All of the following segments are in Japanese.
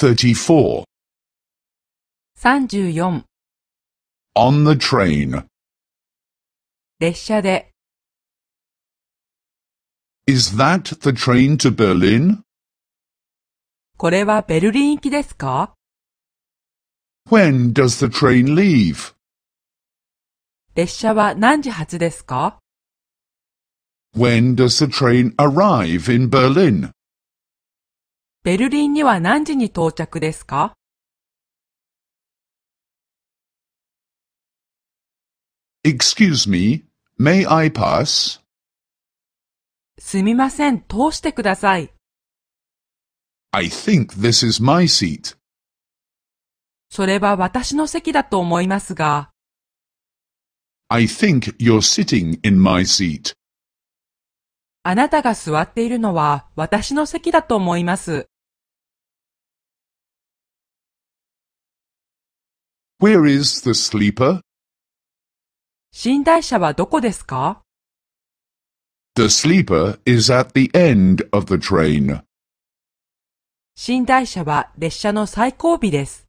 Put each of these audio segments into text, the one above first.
34 On the train 列車で Is that the train to Berlin? これはベルリン行きですか When does the train leave? 列車は何時発ですか When does the train arrive in Berlin? ベルリンには何時に到着ですか？Excuse me, may I pass? すみません、通してください。I think this is my seat. それは私の席だと思いますが。I think you're sitting in my seat. あなたが座っているのは私の席だと思います。Where is the sleeper? 寝台車はどこですか ?The sleeper is at the end of the train. 寝台車は列車の最後尾です。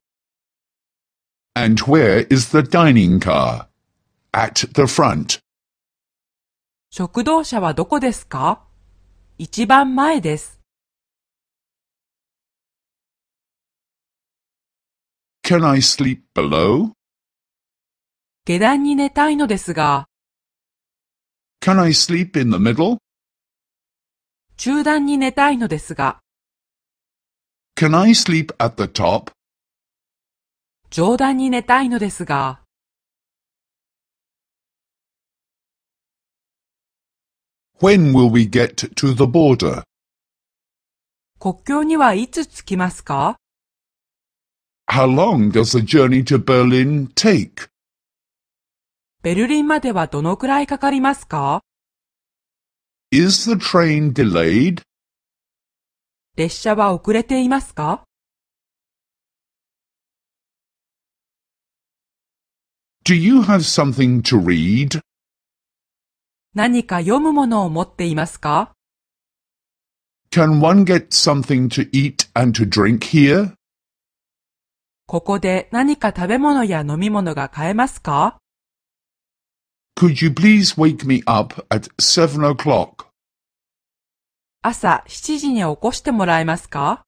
And where is the dining car? At the front. 食堂車はどこですか一番前です。Can I sleep below? 下段に寝たいのですが。Can I sleep in the middle? 中段に寝たいのですが。Can I sleep at the top? 上段に寝たいのですが。When will we get to the border? 国境にはいつ着きますか How long does the journey to Berlin take? ベルリンまではどのくらいかかりますか Is the train delayed? 列車は遅れていますか Do you have something to read? 何か読むものを持っていますか ?Can one get something to eat and to drink here? ここで何か食べ物や飲み物が買えますか ?Could you please wake me up at 7 o'clock? 朝7時に起こしてもらえますか